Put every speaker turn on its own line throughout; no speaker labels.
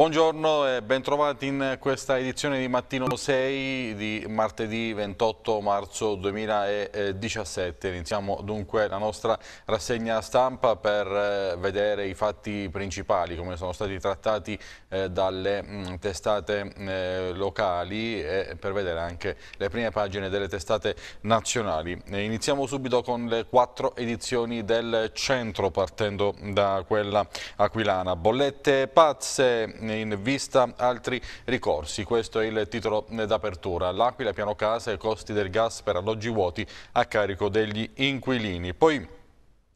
Buongiorno e bentrovati in questa edizione di Mattino 6 di martedì 28 marzo 2017. Iniziamo dunque la nostra rassegna stampa per eh, vedere i fatti principali come sono stati trattati eh, dalle mm, testate eh, locali e per vedere anche le prime pagine delle testate nazionali. Iniziamo subito con le quattro edizioni del centro partendo da quella aquilana. Bollette pazze in vista altri ricorsi. Questo è il titolo d'apertura. L'Aquila, piano casa e costi del gas per alloggi vuoti a carico degli inquilini. Poi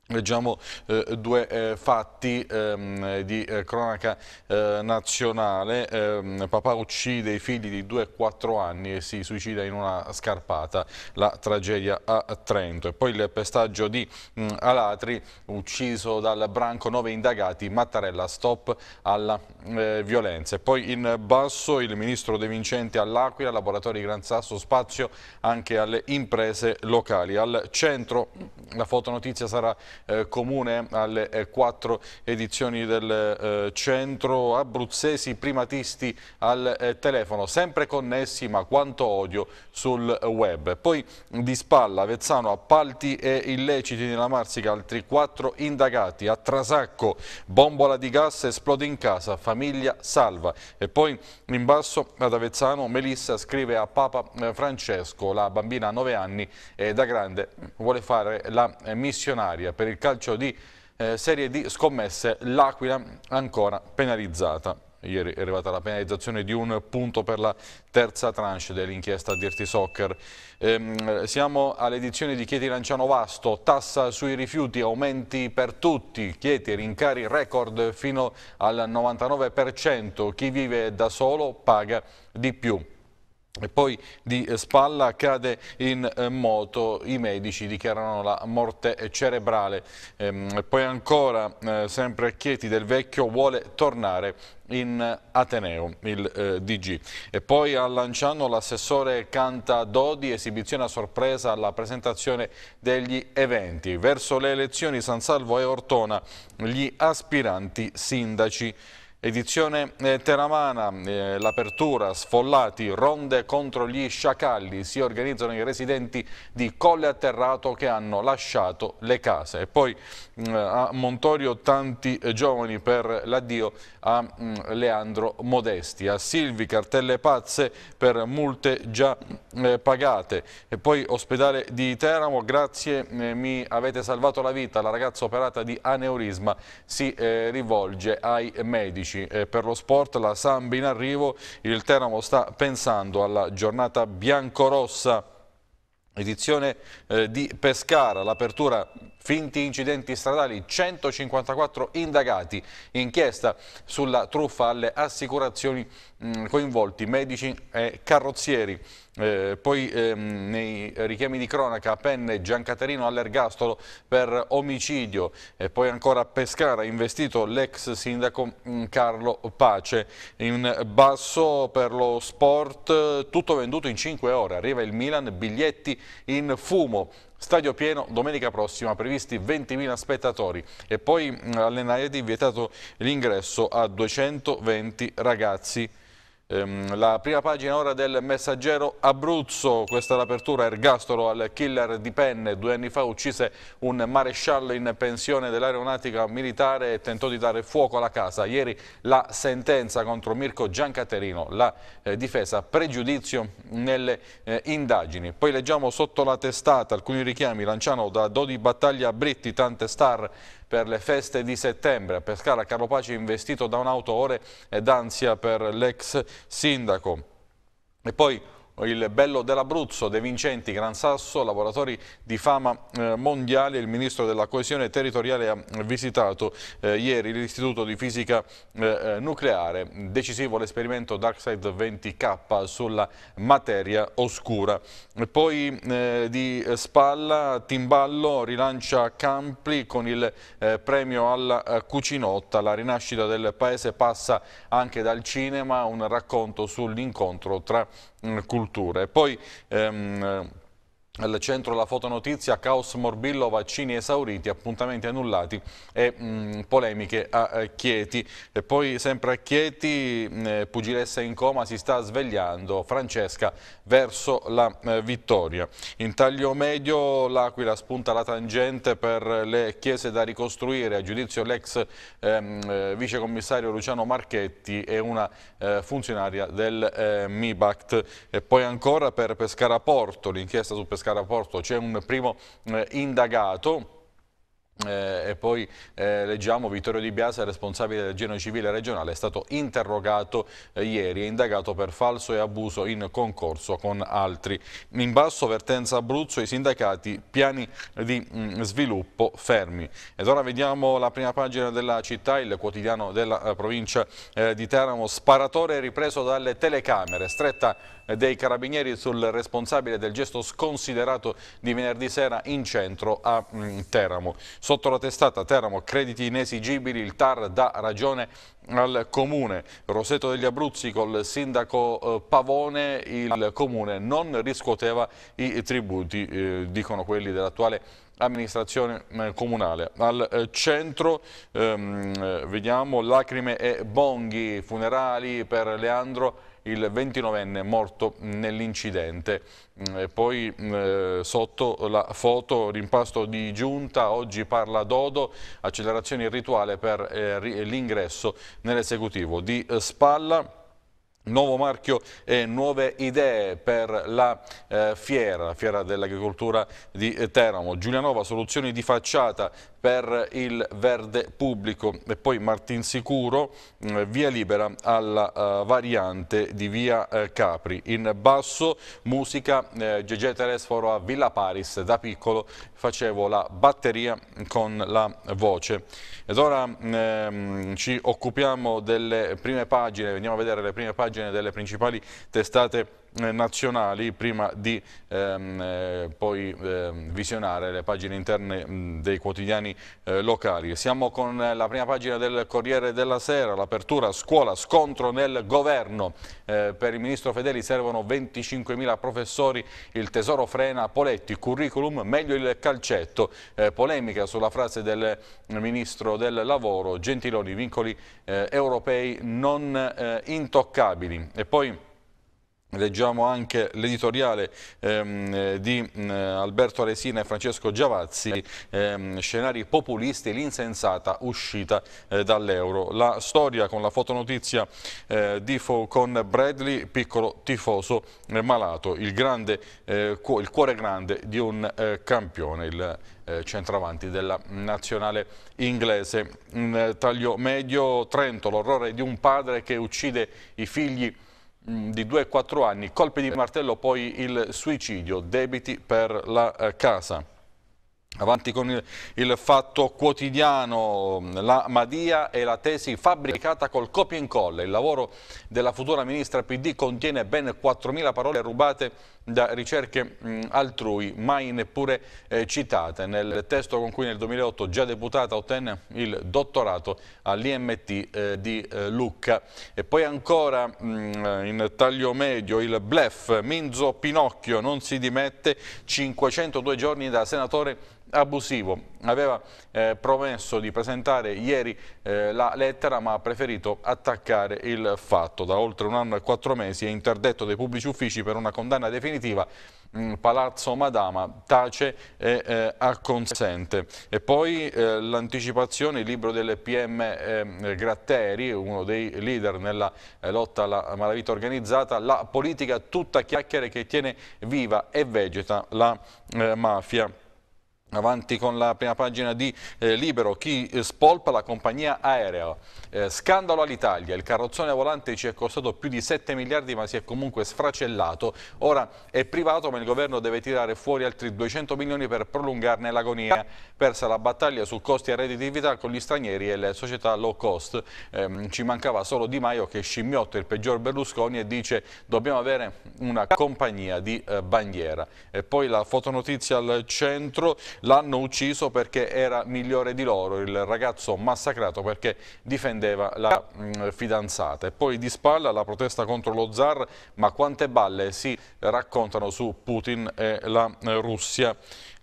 Leggiamo eh, due eh, fatti ehm, di eh, cronaca eh, nazionale, ehm, papà uccide i figli di 2 e 4 anni e si suicida in una scarpata, la tragedia a Trento e poi il pestaggio di mh, mm, Alatri ucciso dal branco 9 indagati, Mattarella stop alla eh, violenza e poi in basso il ministro De Vincenti all'Aquila, laboratori Gran Sasso, spazio anche alle imprese locali, al centro la fotonotizia sarà eh, comune alle eh, quattro edizioni del eh, centro, abruzzesi primatisti al eh, telefono, sempre connessi ma quanto odio sul web. Poi di spalla, Avezzano, appalti e illeciti nella Marsica, altri quattro indagati, a Trasacco, bombola di gas esplode in casa, famiglia salva. E poi in basso ad Avezzano Melissa scrive a Papa eh, Francesco, la bambina a 9 anni e da grande vuole fare la missionaria per per il calcio di eh, Serie di scommesse l'Aquila ancora penalizzata. Ieri è arrivata la penalizzazione di un punto per la terza tranche dell'inchiesta Dirty Soccer. Ehm, siamo all'edizione di Chieti Lanciano Vasto, tassa sui rifiuti, aumenti per tutti, Chieti rincari record fino al 99%, chi vive da solo paga di più e poi di spalla cade in eh, moto, i medici dichiarano la morte eh, cerebrale. E ehm, poi ancora, eh, sempre a Chieti, Del Vecchio vuole tornare in Ateneo, il eh, DG. E poi a Lanciano l'assessore canta Dodi, esibizione a sorpresa alla presentazione degli eventi. Verso le elezioni San Salvo e Ortona, gli aspiranti sindaci. Edizione eh, teramana, eh, l'apertura, sfollati, ronde contro gli sciacalli, si organizzano i residenti di Colle Atterrato che hanno lasciato le case. E poi eh, a Montorio tanti eh, giovani per l'addio a mm, Leandro Modesti, a Silvi cartelle pazze per multe già mm, eh, pagate e poi ospedale di Teramo, grazie mi avete salvato la vita, la ragazza operata di aneurisma si rivolge ai medici. per lo sport la Samba in arrivo, il Teramo sta pensando alla giornata biancorossa Edizione eh, di Pescara, l'apertura finti incidenti stradali, 154 indagati, inchiesta sulla truffa alle assicurazioni mh, mm, coinvolti, medici e carrozzieri. Eh, poi ehm, nei richiami di cronaca penne Giancaterino all'ergastolo per omicidio e poi ancora a Pescara investito l'ex sindaco mm, Carlo Pace in basso per lo sport tutto venduto in 5 ore arriva il Milan biglietti in fumo Stadio pieno domenica prossima, previsti 20.000 spettatori e poi mm, all'Enaiadi vietato l'ingresso a 220 ragazzi Ehm, la prima pagina ora del messaggero Abruzzo, questa è l'apertura, ergastolo al killer di penne, due anni fa uccise un maresciallo in pensione dell'aeronautica militare e tentò di dare fuoco alla casa. Ieri la sentenza contro Mirko Giancaterino, la eh, difesa pregiudizio nelle eh, indagini. Poi leggiamo sotto la testata alcuni richiami, Lanciano da Dodi Battaglia a Britti, tante star per le feste di settembre. A Pescara Carlo Paci investito da un autore ed ansia per l'ex sindaco. E poi il bello dell'Abruzzo, De Vincenti, Gran Sasso, lavoratori di fama eh, mondiale, il ministro della coesione territoriale ha visitato eh, ieri l'istituto di fisica eh, eh nucleare, decisivo l'esperimento Darkside 20K sulla materia oscura. Poi eh, di spalla Timballo rilancia Campli con il eh, premio alla Cucinotta, la rinascita del paese passa anche dal cinema, un racconto sull'incontro tra Mm, culture. Poi ehm, al centro la fotonotizia, caos morbillo, vaccini esauriti, appuntamenti annullati e mh, mm, polemiche a eh, Chieti. E poi sempre a Chieti, mh, mm, eh, pugilessa in coma, si sta svegliando Francesca verso la eh, vittoria. In taglio medio l'Aquila spunta la tangente per le chiese da ricostruire. A giudizio l'ex ehm, eh, vicecommissario Luciano Marchetti e una eh, funzionaria del eh, MIBACT. E poi ancora per Pescara Porto, l'inchiesta su Pescara Pescara c'è un primo eh, indagato eh, e poi eh, leggiamo Vittorio Di Biasa, responsabile del Geno Civile regionale, è stato interrogato eh, ieri e indagato per falso e abuso in concorso con altri. In basso vertenza Abruzzo i sindacati, piani di mh, mm, sviluppo fermi. Ed ora vediamo la prima pagina della città, il quotidiano della eh, provincia eh, di Teramo, sparatore ripreso dalle telecamere, stretta eh, dei carabinieri sul responsabile del gesto sconsiderato di venerdì sera in centro a mm, Teramo. Sotto la testata Teramo, crediti inesigibili, il TAR dà ragione al Comune. Roseto degli Abruzzi col sindaco eh, Pavone, il Comune non riscuoteva i tributi, eh, dicono quelli dell'attuale amministrazione eh, comunale. Al eh, centro ehm, eh, vediamo lacrime e bonghi funerali per Leandro il 29enne morto nell'incidente. Mm, poi mm, eh, sotto la foto rimpasto di giunta, oggi parla Dodo, accelerazione rituale per eh, l'ingresso nell'esecutivo. Di eh, spalla Nuovo marchio e nuove idee per la eh, fiera, la fiera dell'agricoltura di eh, Teramo. Giulianova, soluzioni di facciata per il verde pubblico e poi Martinsicuro eh, mm, via libera alla eh, variante di via eh, Capri. In basso musica eh, Gegè Telesforo a Villa Paris, da piccolo facevo la batteria con la voce. Ed ora ehm, ci occupiamo delle prime pagine, andiamo a vedere le prime pagine delle principali testate eh, nazionali prima di ehm, eh, poi ehm, visionare le pagine interne mh, dei quotidiani eh, locali. Siamo con eh, la prima pagina del Corriere della Sera, l'apertura scuola, scontro nel governo. Eh, per il ministro Fedeli servono 25.000 professori, il tesoro frena Poletti, curriculum, meglio il calcetto. Eh, polemica sulla frase del ministro del lavoro, Gentiloni, vincoli europei non intoccabili. E poi Leggiamo anche l'editoriale ehm, di eh, Alberto Resina e Francesco Giavazzi, ehm, scenari populisti l'insensata uscita eh, dall'euro. La storia con la fotonotizia eh, di Fo con Bradley, piccolo tifoso eh, malato, il, grande, eh, cu il, cuore grande di un eh, campione, il centravanti della nazionale inglese. In taglio medio Trento, l'orrore di un padre che uccide i figli Mm, di 2-4 anni, colpi di martello, poi il suicidio, debiti per la eh, casa. Avanti con il, il, fatto quotidiano, mm, la Madia e la tesi fabbricata col copia e incolla. Il lavoro della futura ministra PD contiene ben 4.000 parole rubate da ricerche altrui mai neppure eh, citate nel testo con cui nel 2008 già deputata ottenne il dottorato all'IMT eh, di eh, Lucca e poi ancora mh, in taglio medio il blef Minzo Pinocchio non si dimette 502 giorni da senatore abusivo. Aveva eh, promesso di presentare ieri eh, la lettera ma ha preferito attaccare il fatto. Da oltre un anno e quattro mesi è interdetto dai pubblici uffici per una condanna definitiva definitiva mm, Palazzo Madama tace e eh, acconsente. E poi eh, l'anticipazione, il libro dell'PM eh, Gratteri, uno dei leader nella eh, lotta alla malavita organizzata, la politica tutta chiacchiere che tiene viva e vegeta la eh, mafia. Avanti con la prima pagina di eh, Libero, chi eh, spolpa la compagnia aerea. Eh, scandalo all'Italia, il carrozzone volante ci è costato più di 7 miliardi ma si è comunque sfracellato. Ora è privato ma il governo deve tirare fuori altri 200 milioni per prolungarne l'agonia. Persa la battaglia su costi e redditività con gli stranieri e le società low cost. Eh, ci mancava solo Di Maio che scimmiotta il peggior Berlusconi e dice dobbiamo avere una compagnia di eh, bandiera. E poi la fotonotizia al centro l'hanno ucciso perché era migliore di loro, il ragazzo massacrato perché difendeva la mh, mm, fidanzata. E poi di spalla la protesta contro lo zar, ma quante balle si raccontano su Putin e la Russia.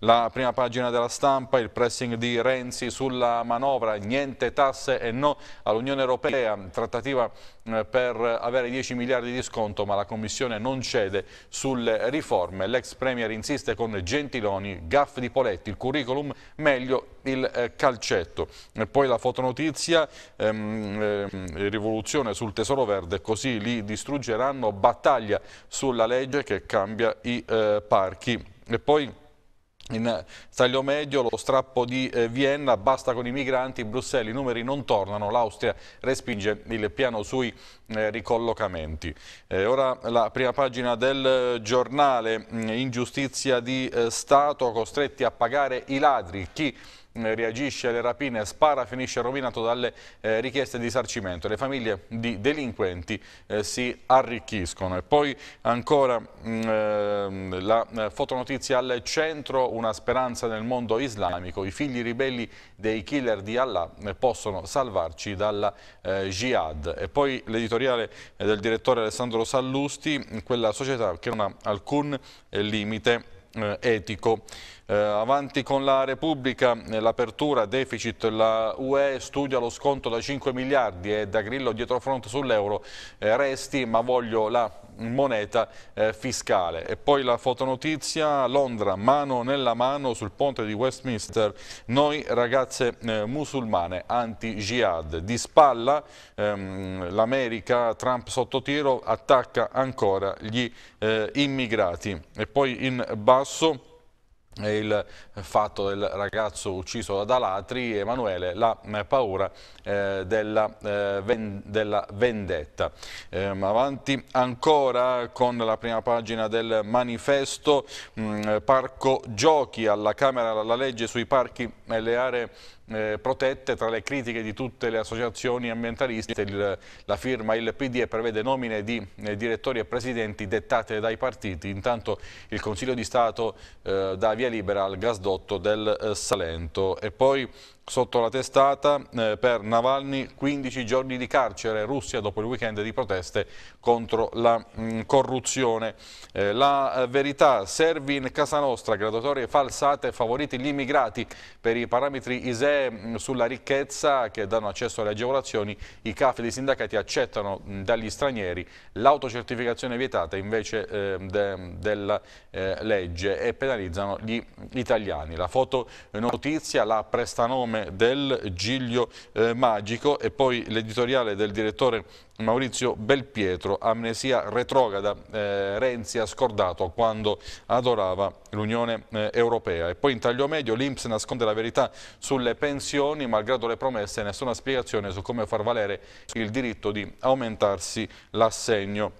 La prima pagina della stampa, il pressing di Renzi sulla manovra, niente tasse e no all'Unione Europea, trattativa eh, per avere 10 miliardi di sconto ma la Commissione non cede sulle riforme. L'ex Premier insiste con Gentiloni, gaff di Poletti, il curriculum meglio il eh, calcetto. E poi la fotonotizia, ehm, ehm, rivoluzione sul tesoro verde, così li distruggeranno, battaglia sulla legge che cambia i eh, parchi. E poi in taglio medio lo strappo di eh, Vienna, basta con i migranti, Bruxelles i numeri non tornano, l'Austria respinge il piano sui eh, ricollocamenti. Eh, ora la prima pagina del giornale, mm, ingiustizia di Stato, costretti a pagare i ladri, chi eh, reagisce alle rapine, spara, finisce rovinato dalle eh, richieste di risarcimento. Le famiglie di delinquenti eh, si arricchiscono. E poi ancora mh, mm, ehm, la eh, fotonotizia al centro, una speranza nel mondo islamico. I figli ribelli dei killer di Allah eh, possono salvarci dalla jihad. E poi l'editoriale del direttore Alessandro Sallusti, quella società che non ha alcun limite etico. Eh, avanti con la Repubblica, l'apertura deficit, la UE studia lo sconto da 5 miliardi e da Grillo dietro fronte sull'euro eh, resti ma voglio la moneta eh, fiscale. E poi la fotonotizia, Londra, mano nella mano sul ponte di Westminster, noi ragazze eh, musulmane anti-jihad. Di spalla ehm, l'America, Trump sotto tiro, attacca ancora gli eh, immigrati. E poi in basso il fatto del ragazzo ucciso da Alatri, Emanuele, la eh, paura eh, della, eh, ven della, vendetta. Eh, avanti ancora con la prima pagina del manifesto, mh, mm, eh, parco giochi alla Camera, la legge sui parchi e le aree eh, protette tra le critiche di tutte le associazioni ambientaliste. Il, la firma il PD eh, prevede nomine di eh, direttori e presidenti dettate dai partiti. Intanto il Consiglio di Stato eh, dà via libera al gasdotto del eh, Salento. E poi Sotto la testata eh, per Navalny 15 giorni di carcere, Russia dopo il weekend di proteste contro la mh, mm, corruzione. Eh, la eh, verità, servi in casa nostra, graduatorie falsate, favoriti gli immigrati. Per i parametri ISEE mh, mm, sulla ricchezza che danno accesso alle agevolazioni, i CAF dei sindacati accettano mh, mm, dagli stranieri l'autocertificazione vietata invece ehm, de, della eh, legge e penalizzano gli italiani. La fotonotizia, eh, la prestanome nome del Giglio eh, Magico e poi l'editoriale del direttore Maurizio Belpietro, amnesia retrograda, eh, Renzi ha scordato quando adorava l'Unione eh, Europea. E poi in taglio medio l'Inps nasconde la verità sulle pensioni, malgrado le promesse, nessuna spiegazione su come far valere il diritto di aumentarsi l'assegno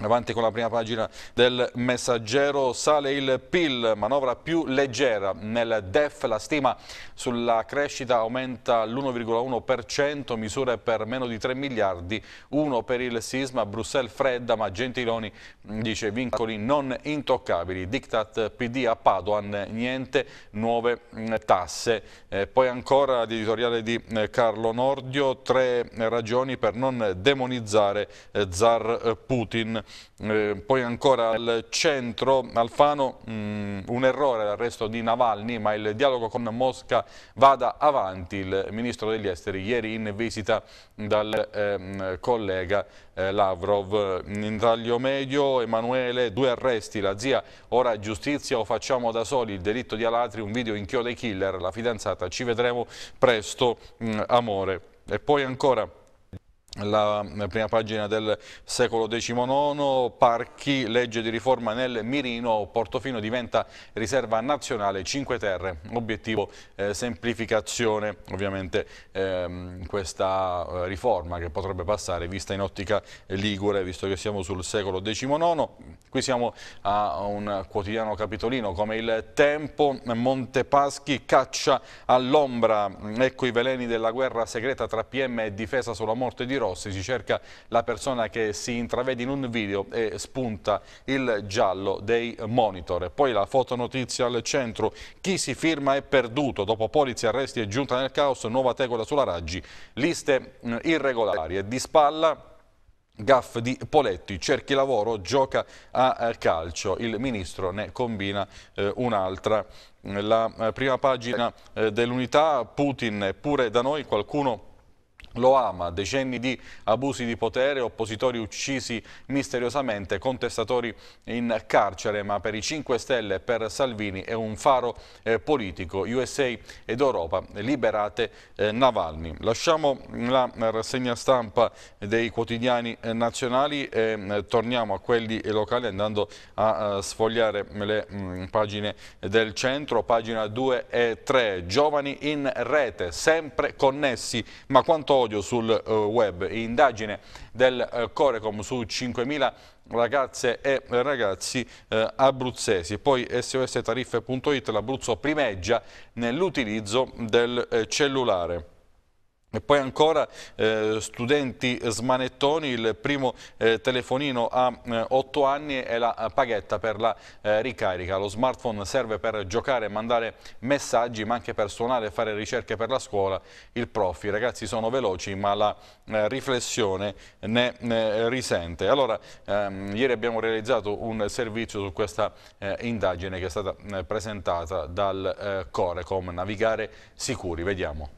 Avanti con la prima pagina del messaggero sale il PIL, manovra più leggera. Nel DEF la stima sulla crescita aumenta l'1,1%, misure per meno di 3 miliardi, uno per il sisma, Bruxelles fredda ma Gentiloni dice vincoli non intoccabili, diktat PD a Padoan, niente nuove mm, tasse. Eh, poi ancora l'editoriale di eh, Carlo Nordio, tre ragioni per non demonizzare eh, Zar eh, Putin. Eh, poi ancora al centro Alfano, mh, mm, un errore l'arresto di Navalny, ma il dialogo con Mosca vada avanti. Il ministro degli esteri ieri in visita dal ehm, collega eh, Lavrov. In taglio medio Emanuele, due arresti, la zia ora giustizia o facciamo da soli il delitto di Alatri, un video inchioda i killer, la fidanzata, ci vedremo presto, mh, mm, amore. E poi ancora la prima pagina del secolo XIX, parchi, legge di riforma nel mirino, Portofino diventa riserva nazionale, 5 terre, obiettivo eh, semplificazione, ovviamente ehm, questa eh, riforma che potrebbe passare vista in ottica ligure, visto che siamo sul secolo XIX, Qui siamo a un quotidiano capitolino come il Tempo, Montepaschi caccia all'ombra, ecco i veleni della guerra segreta tra PM e difesa sulla morte di Rossi, si cerca la persona che si intravede in un video e spunta il giallo dei monitor. E poi la fotonotizia al centro, chi si firma è perduto, dopo polizia, arresti e giunta nel caos, nuova tegola sulla Raggi, liste irregolari e di spalla Gaff di Poletti, cerchi lavoro, gioca a eh, calcio. Il ministro ne combina eh, un'altra. La eh, prima pagina eh, dell'unità, Putin, pure da noi qualcuno lo ama, decenni di abusi di potere, oppositori uccisi misteriosamente, contestatori in carcere, ma per i 5 Stelle e per Salvini è un faro eh, politico, USA ed Europa, liberate eh, Navalny. Lasciamo la rassegna stampa dei quotidiani eh, nazionali e mm, torniamo a quelli locali andando a, a eh, sfogliare le mh, mm, pagine del centro, pagina 2 e 3, giovani in rete, sempre connessi, ma quanto oggi d'odio sul eh, web. Indagine del eh, Corecom su 5.000 ragazze e ragazzi eh, abruzzesi. E poi sosteriffe.it l'Abruzzo primeggia nell'utilizzo del eh, cellulare. E poi ancora eh, studenti smanettoni, il primo eh, telefonino a eh, 8 anni e la paghetta per la eh, ricarica. Lo smartphone serve per giocare, mandare messaggi ma anche per suonare e fare ricerche per la scuola. Il prof, i ragazzi sono veloci ma la eh, riflessione ne, ne, risente. Allora ehm, ieri abbiamo realizzato un servizio su questa eh, indagine che è stata presentata dal Corecom, Navigare Sicuri. Vediamo.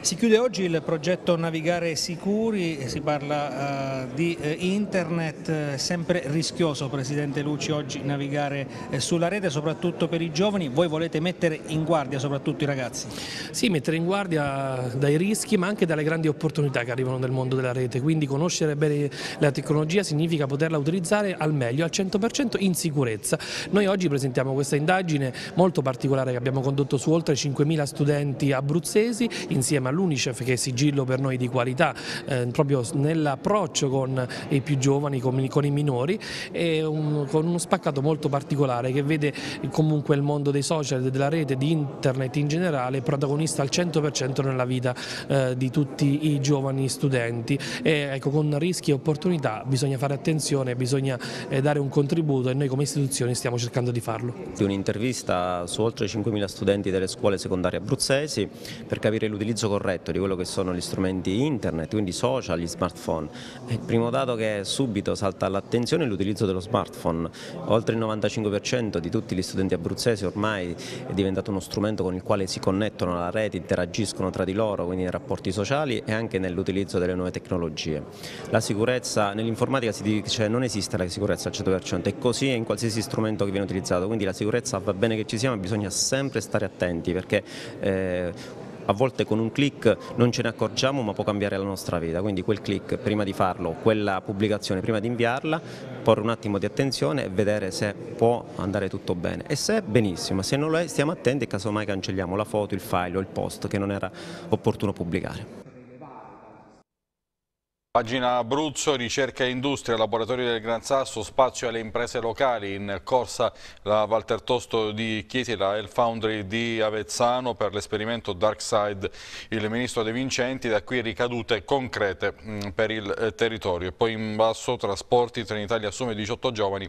Si chiude oggi il
progetto Navigare Sicuri, si parla uh, di eh, internet, eh, sempre rischioso Presidente Luci oggi navigare eh, sulla rete, soprattutto per i giovani, voi
volete mettere in guardia soprattutto i ragazzi? Sì, mettere in guardia dai rischi ma anche dalle grandi opportunità che arrivano nel mondo della rete, quindi conoscere bene la tecnologia significa poterla utilizzare al meglio, al 100% in sicurezza. Noi oggi presentiamo questa indagine molto particolare che abbiamo condotto su oltre 5.000 studenti abruzzesi insieme ma l'UNICEF che è sigillo per noi di qualità eh, proprio nell'approccio con i più giovani, con, con i minori e un, con uno spaccato molto particolare che vede comunque il mondo dei social, della rete, di internet in generale protagonista al 100% nella vita eh, di tutti i giovani studenti e ecco, con rischi e opportunità bisogna fare attenzione, bisogna eh, dare un contributo
e noi come istituzioni stiamo cercando di farlo. Un'intervista su oltre 5.000 studenti delle scuole secondarie abruzzesi per capire l'utilizzo corretto di quello che sono gli strumenti internet, quindi social, gli smartphone. Il primo dato che subito salta all'attenzione è l'utilizzo dello smartphone. Oltre il 95% di tutti gli studenti abruzzesi ormai è diventato uno strumento con il quale si connettono alla rete, interagiscono tra di loro, quindi nei rapporti sociali e anche nell'utilizzo delle nuove tecnologie. La sicurezza, nell'informatica si dice che non esiste la sicurezza al 100%, è così è in qualsiasi strumento che viene utilizzato, quindi la sicurezza va bene che ci sia ma bisogna sempre stare attenti perché eh, a volte con un click non ce ne accorgiamo ma può cambiare la nostra vita, quindi quel click prima di farlo, quella pubblicazione prima di inviarla, porre un attimo di attenzione e vedere se può andare tutto bene e se benissimo, se non lo è stiamo attenti e casomai cancelliamo la foto, il file o il post che non era opportuno pubblicare.
Pagina Abruzzo, ricerca e industria, laboratorio del Gran Sasso, spazio alle imprese locali, in corsa la Walter Tosto di Chieti, la El Foundry di Avezzano per l'esperimento Darkside, il ministro De Vincenti, da qui ricadute concrete mm, per il eh, territorio. Poi in basso trasporti, Trenitalia assume 18 giovani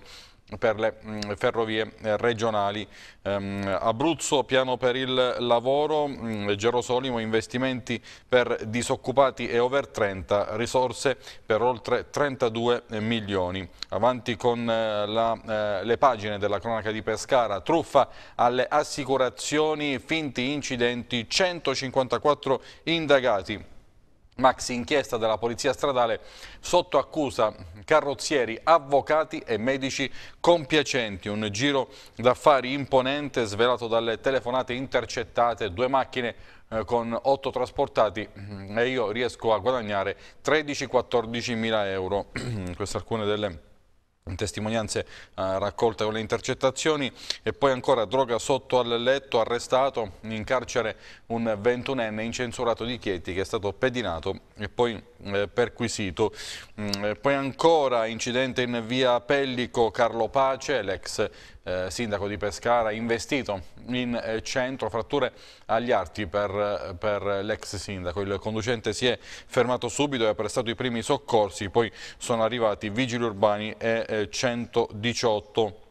per le mm, ferrovie eh, regionali. Ehm, Abruzzo, piano per il lavoro, mm, Gerosolimo, investimenti per disoccupati e over 30, risorse per oltre 32 milioni. Avanti con eh, la, eh, le pagine della cronaca di Pescara, truffa alle assicurazioni, finti incidenti, 154 indagati Max inchiesta della Polizia Stradale sotto accusa carrozzieri, avvocati e medici compiacenti. Un giro d'affari imponente svelato dalle telefonate intercettate, due macchine eh, con otto trasportati mm, e io riesco a guadagnare 13-14 mila euro. Queste alcune delle testimonianze eh, raccolte con le intercettazioni e poi ancora droga sotto al letto, arrestato in carcere un 21enne incensurato di Chieti che è stato pedinato e poi eh, perquisito. Mm, e poi ancora incidente in via Pellico, Carlo Pace, l'ex eh, sindaco di Pescara, investito in eh, centro, fratture agli arti per, eh, per l'ex sindaco. Il conducente si è fermato subito e ha prestato i primi soccorsi, poi sono arrivati vigili urbani e 118 eh,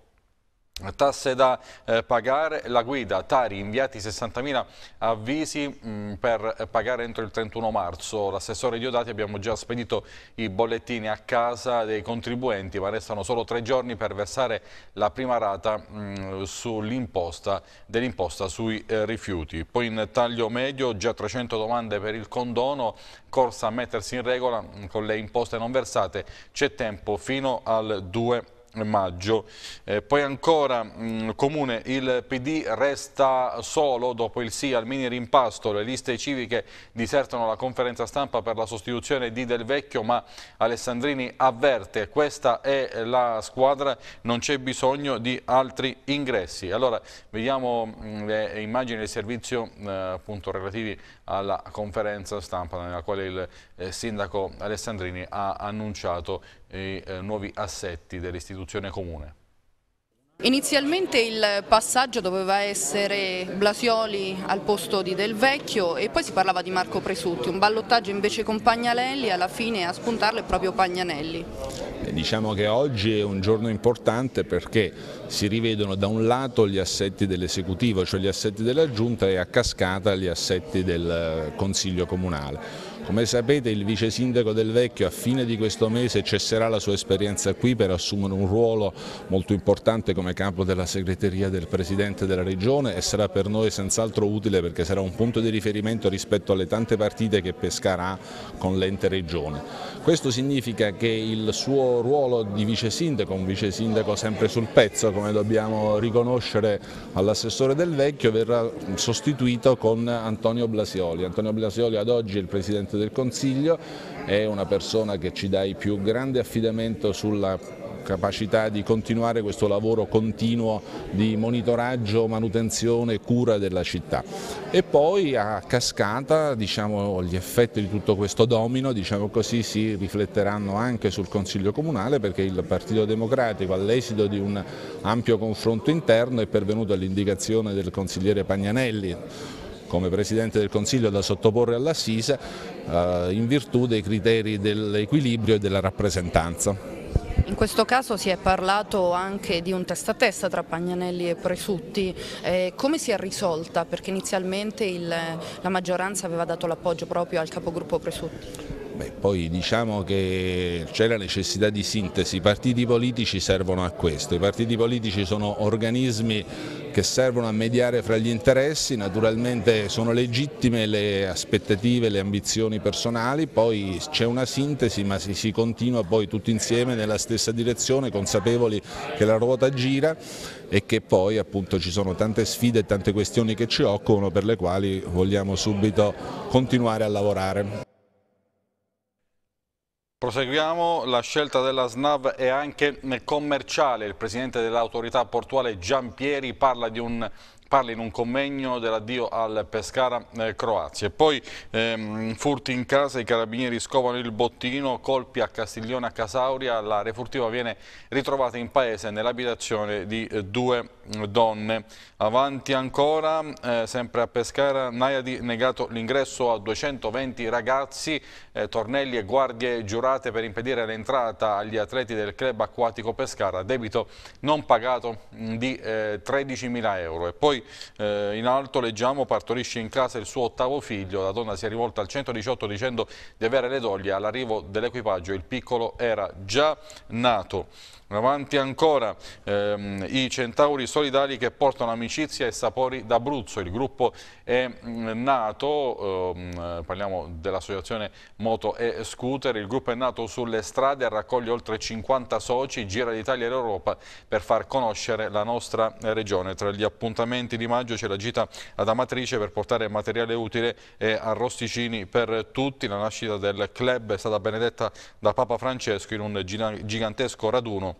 Tasse da eh, pagare, la guida Tari inviati 60.000 avvisi mh, mm, per pagare entro il 31 marzo. L'assessore Diodati abbiamo già spedito i bollettini a casa dei contribuenti ma restano solo tre giorni per versare la prima rata mm, sull'imposta dell'imposta sui eh, rifiuti. Poi in taglio medio già 300 domande per il condono, corsa a mettersi in regola mm, con le imposte non versate, c'è tempo fino al 2 marzo maggio. Eh, poi ancora mh, mm, Comune, il PD resta solo dopo il sì al mini rimpasto, le liste civiche disertano la conferenza stampa per la sostituzione di Del Vecchio ma Alessandrini avverte questa è la squadra, non c'è bisogno di altri ingressi. Allora vediamo mh, mm, le immagini del servizio eh, appunto relativi alla conferenza stampa nella quale il eh, sindaco Alessandrini ha annunciato i eh, nuovi assetti dell'istituzione comune.
Inizialmente il passaggio doveva essere Blasioli al posto di Del Vecchio e poi si parlava di Marco Presutti, un ballottaggio invece con Pagnanelli, alla fine a spuntarlo è proprio Pagnanelli.
Diciamo che oggi è un giorno importante perché si rivedono da un lato gli assetti dell'esecutivo, cioè gli assetti della giunta e a cascata gli assetti del eh, Consiglio Comunale. Come sapete il vice sindaco del Vecchio a fine di questo mese cesserà la sua esperienza qui per assumere un ruolo molto importante come capo della segreteria del Presidente della Regione e sarà per noi senz'altro utile perché sarà un punto di riferimento rispetto alle tante partite che pescherà con l'ente Regione. Questo significa che il suo ruolo di vice sindaco, un vice sindaco sempre sul pezzo come dobbiamo riconoscere all'assessore del Vecchio, verrà sostituito con Antonio Blasioli. Antonio Blasioli ad oggi è il Presidente Presidente del Consiglio, è una persona che ci dà il più grande affidamento sulla capacità di continuare questo lavoro continuo di monitoraggio, manutenzione e cura della città. E poi a cascata diciamo, gli effetti di tutto questo domino diciamo così, si rifletteranno anche sul Consiglio Comunale perché il Partito Democratico all'esito di un ampio confronto interno è pervenuto all'indicazione del consigliere Pagnanelli come Presidente del Consiglio da sottoporre all'Assise eh, in virtù dei criteri dell'equilibrio e della rappresentanza.
In questo caso si è parlato anche di un testa a testa tra Pagnanelli e Presutti, eh, come si è risolta? Perché inizialmente il, la maggioranza aveva dato l'appoggio proprio al capogruppo
Presutti. Beh, poi diciamo che c'è la necessità di sintesi, i partiti politici servono a questo, i partiti politici sono organismi che servono a mediare fra gli interessi, naturalmente sono legittime le aspettative, le ambizioni personali, poi c'è una sintesi ma si, si, continua poi tutti insieme nella stessa direzione, consapevoli che la ruota gira e che poi appunto ci sono tante sfide e tante questioni che ci occupano per le quali vogliamo subito continuare a lavorare.
Proseguiamo, la scelta della SNAV è anche commerciale. Il presidente dell'autorità portuale Giampieri parla di un parli in un convegno dell'addio al Pescara eh, Croazia. E poi ehm, furti in casa, i carabinieri scovano il bottino, colpi a Castiglione, a Casauria, la refurtiva viene ritrovata in paese nell'abitazione di eh, due eh, donne. Avanti ancora, eh, sempre a Pescara, Naiadi negato l'ingresso a 220 ragazzi, eh, tornelli e guardie giurate per impedire l'entrata agli atleti del club acquatico Pescara, debito non pagato mm, di 13.000 eh, euro. E poi eh, in alto leggiamo partorisce in casa il suo ottavo figlio, la donna si è rivolta al 118 dicendo di avere le doglie, all'arrivo dell'equipaggio il piccolo era già nato. Avanti ancora ehm, i centauri solidali che portano amicizia e sapori d'Abruzzo. Il gruppo è mm, nato, ehm, parliamo dell'associazione Moto e Scooter, il gruppo è nato sulle strade, raccoglie oltre 50 soci, gira l'Italia e l'Europa per far conoscere la nostra regione. Tra gli appuntamenti 20 di maggio c'è la gita ad Amatrice per portare materiale utile e arrosticini per tutti. La nascita del club è stata benedetta da Papa Francesco in un gigantesco raduno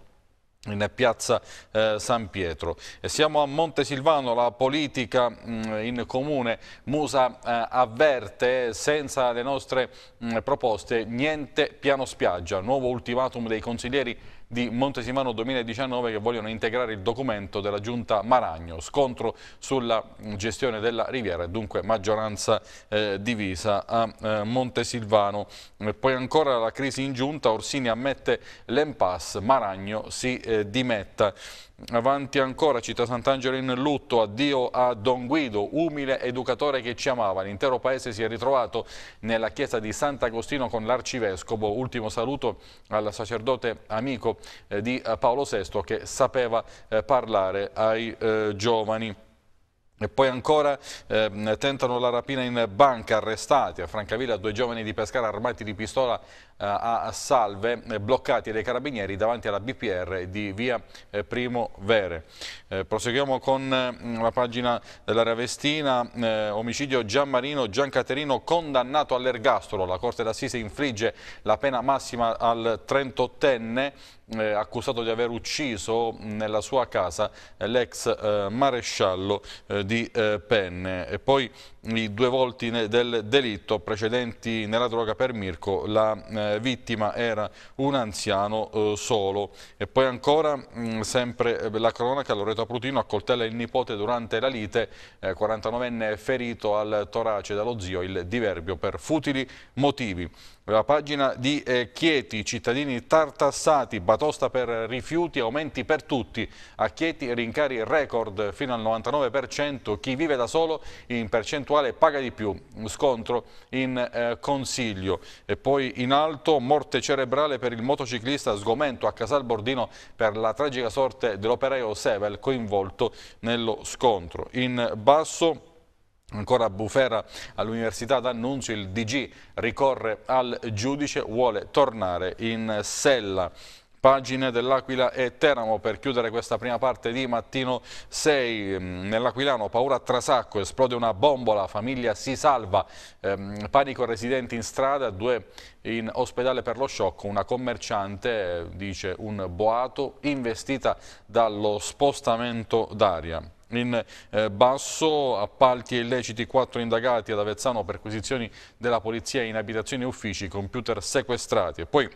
in piazza eh, San Pietro. E siamo a Montesilvano, la politica mh, mm, in comune Musa eh, avverte senza le nostre mh, mm, proposte niente piano spiaggia, nuovo ultimatum dei consiglieri di Montesimano 2019 che vogliono integrare il documento della giunta Maragno. Scontro sulla gestione della riviera e dunque maggioranza eh, divisa a eh, Montesilvano. E poi ancora la crisi in giunta, Orsini ammette l'impasse, Maragno si eh, dimetta. Avanti ancora, città Sant'Angelo in lutto, addio a Don Guido, umile educatore che ci amava. L'intero paese si è ritrovato nella chiesa di Sant'Agostino con l'arcivescovo. Ultimo saluto al sacerdote amico eh, di eh, Paolo VI che sapeva eh, parlare ai giovani. E poi ancora eh, tentano la rapina in banca, arrestati a Francavilla due giovani di Pescara armati di pistola eh, a salve eh, bloccati dai carabinieri davanti alla BPR di via eh, Primo Vere. proseguiamo con mm, la pagina della Ravestina, omicidio Gianmarino Giancaterino condannato all'ergastolo, la Corte d'Assise infligge la pena massima al 38enne eh, accusato di aver ucciso mm, nella sua casa l'ex eh, maresciallo eh, di Penne. E poi i due volti del delitto precedenti nella droga per Mirko, la eh, vittima era un anziano eh, solo. E poi ancora, mh, mm, sempre eh, la cronaca, Loreto Aprutino accoltella il nipote durante la lite, eh, 49enne ferito al torace dallo zio, il diverbio per futili motivi. La pagina di eh, Chieti, cittadini tartassati, batosta per rifiuti, aumenti per tutti. A Chieti rincari record fino al 99%, chi vive da solo in percentuale contrattuale paga di più, scontro in eh, consiglio. E poi in alto morte cerebrale per il motociclista, sgomento a Casal Bordino per la tragica sorte dell'operaio Sevel coinvolto nello scontro. In basso... Ancora Bufera all'Università d'Annunzio, il DG ricorre al giudice, vuole tornare in sella pagine dell'Aquila e Teramo per chiudere questa prima parte di mattino 6 mm, nell'Aquilano paura a Trasacco esplode una bombola famiglia si salva ehm, panico residenti in strada due in ospedale per lo shock una commerciante dice un boato investita dallo spostamento d'aria in eh, basso, appalti illeciti, quattro indagati ad Avezzano, perquisizioni della polizia in abitazioni e uffici, computer sequestrati. E poi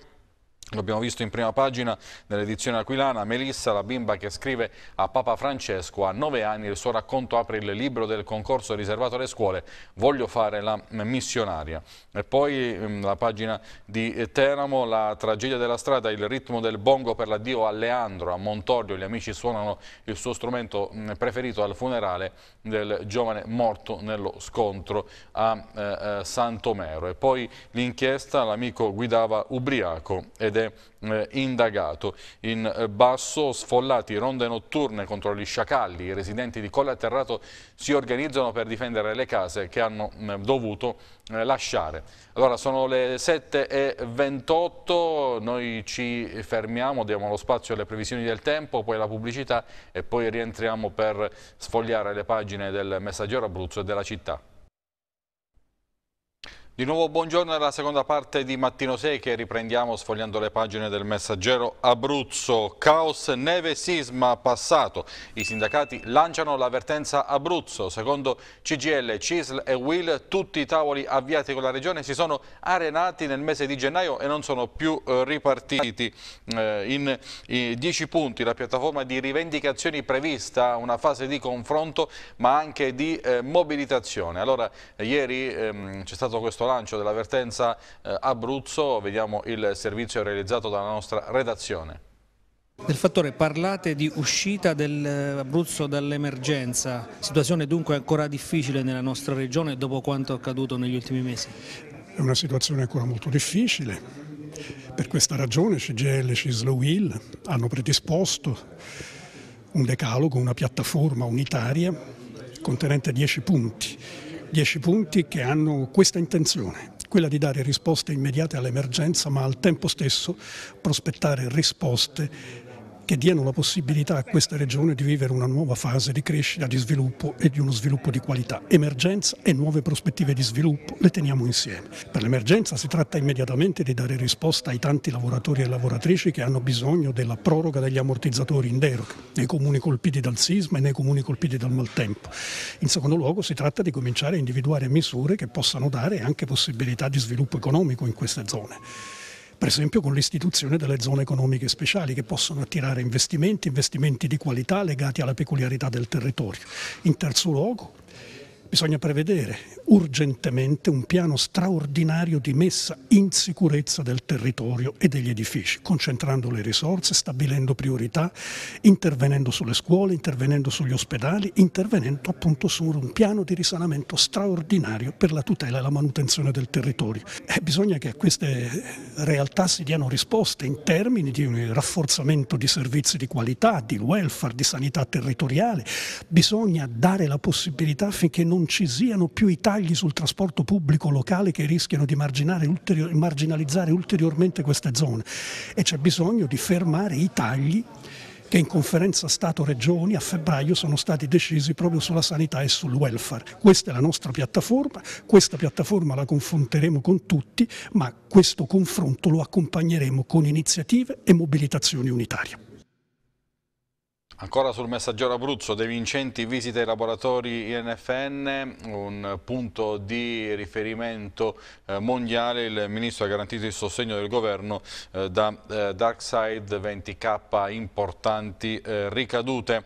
L'abbiamo visto in prima pagina nell'edizione aquilana, Melissa, la bimba che scrive a Papa Francesco a nove anni, il suo racconto apre il libro del concorso riservato alle scuole, voglio fare la missionaria. E poi mm, la pagina di Teramo, la tragedia della strada, il ritmo del bongo per l'addio a Leandro, a Montorio, gli amici suonano il suo strumento mm, preferito al funerale del giovane morto nello scontro a eh, eh Santomero. E poi l'inchiesta, l'amico guidava ubriaco ed ed è eh, indagato. In eh, basso sfollati ronde notturne contro gli sciacalli, i residenti di Colle Atterrato si organizzano per difendere le case che hanno mh, mm, dovuto eh, lasciare. Allora sono le 7.28, noi ci fermiamo, diamo lo spazio alle previsioni del tempo, poi alla pubblicità e poi rientriamo per sfogliare le pagine del Messaggero Abruzzo e della città. Di nuovo buongiorno alla seconda parte di Mattino 6 che riprendiamo sfogliando le pagine del messaggero Abruzzo. Caos, neve, sisma passato. I sindacati lanciano l'avvertenza Abruzzo. Secondo CGL, CISL e WIL tutti i tavoli avviati con la regione si sono arenati nel mese di gennaio e non sono più eh, ripartiti. Eh, in 10 punti la piattaforma di rivendicazioni prevista, una fase di confronto ma anche di eh, mobilitazione. Allora ieri ehm, c'è stato questo questo lancio dell'avvertenza eh, Abruzzo, vediamo il servizio realizzato dalla nostra redazione.
Nel fattore parlate di uscita dell'Abruzzo eh, dall'emergenza, situazione dunque ancora difficile nella nostra regione dopo quanto accaduto negli ultimi mesi? È una situazione ancora molto difficile, per questa ragione CGL e Cislowill hanno predisposto un decalogo, una piattaforma unitaria contenente 10 punti Dieci punti che hanno questa intenzione, quella di dare risposte immediate all'emergenza ma al tempo stesso prospettare risposte che diano la possibilità a questa regione di vivere una nuova fase di crescita, di sviluppo e di uno sviluppo di qualità. Emergenza e nuove prospettive di sviluppo le teniamo insieme. Per l'emergenza si tratta immediatamente di dare risposta ai tanti lavoratori e lavoratrici che hanno bisogno della proroga degli ammortizzatori in deroga, nei comuni colpiti dal sisma e nei comuni colpiti dal maltempo. In secondo luogo si tratta di cominciare a individuare misure che possano dare anche possibilità di sviluppo economico in queste zone per esempio con l'istituzione delle zone economiche speciali che possono attirare investimenti, investimenti di qualità legati alla peculiarità del territorio. In terzo luogo Bisogna prevedere urgentemente un piano straordinario di messa in sicurezza del territorio e degli edifici, concentrando le risorse, stabilendo priorità, intervenendo sulle scuole, intervenendo sugli ospedali, intervenendo appunto su un piano di risanamento straordinario per la tutela e la manutenzione del territorio. E eh, bisogna che a queste realtà si diano risposte in termini di un rafforzamento di servizi di qualità, di welfare, di sanità territoriale. Bisogna dare la possibilità affinché non non ci siano più i tagli sul trasporto pubblico locale che rischiano di ulterior, marginalizzare ulteriormente queste zone e c'è bisogno di fermare i tagli che in conferenza Stato-Regioni a febbraio sono stati decisi proprio sulla sanità e sul welfare. Questa è la nostra piattaforma, questa piattaforma la confronteremo con tutti, ma questo confronto lo accompagneremo con iniziative e mobilitazioni unitarie.
Ancora sul messaggero Abruzzo, De Vincenti visita i laboratori INFN, un punto di riferimento eh, mondiale, il Ministro ha garantito il sostegno del governo eh, da eh, Darkside 20k importanti ricadute.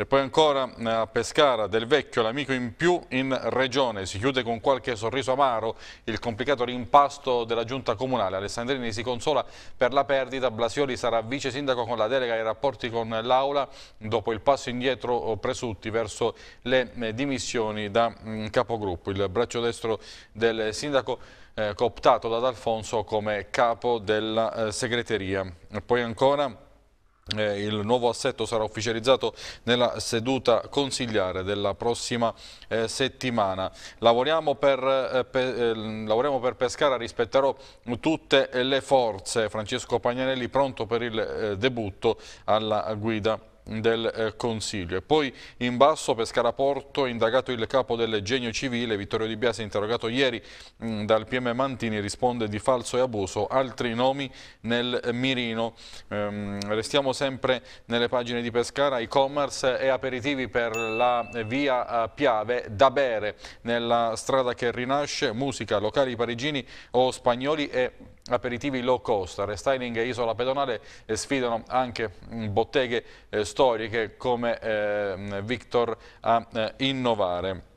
E poi ancora eh, a Pescara, Del Vecchio, l'amico in più in Regione. Si chiude con qualche sorriso amaro il complicato rimpasto della giunta comunale. Alessandrini si consola per la perdita. Blasioli sarà vice sindaco con la delega ai rapporti con l'Aula dopo il passo indietro eh, Presutti verso le eh, dimissioni da mm, capogruppo. Il braccio destro del sindaco eh, cooptato da D'Alfonso come capo della eh, segreteria. E poi ancora... Eh, il nuovo assetto sarà ufficializzato nella seduta consigliare della prossima eh, settimana. Lavoriamo per, eh, pe, eh, lavoriamo per, Pescara, rispetterò tutte le forze. Francesco Pagnanelli pronto per il eh, debutto alla guida del eh, Consiglio. E poi in basso Pescara Porto, indagato il capo del Genio Civile, Vittorio Di Biasi, interrogato ieri mm, dal PM Mantini, risponde di falso e abuso, altri nomi nel mirino. Ehm, restiamo sempre nelle pagine di Pescara, e-commerce e aperitivi per la via eh, Piave, da bere nella strada che rinasce, musica, locali parigini o spagnoli e aperitivi low cost. Restyling e Isola Pedonale sfidano anche mm, botteghe eh, storiche come eh, mm, Victor a eh, innovare.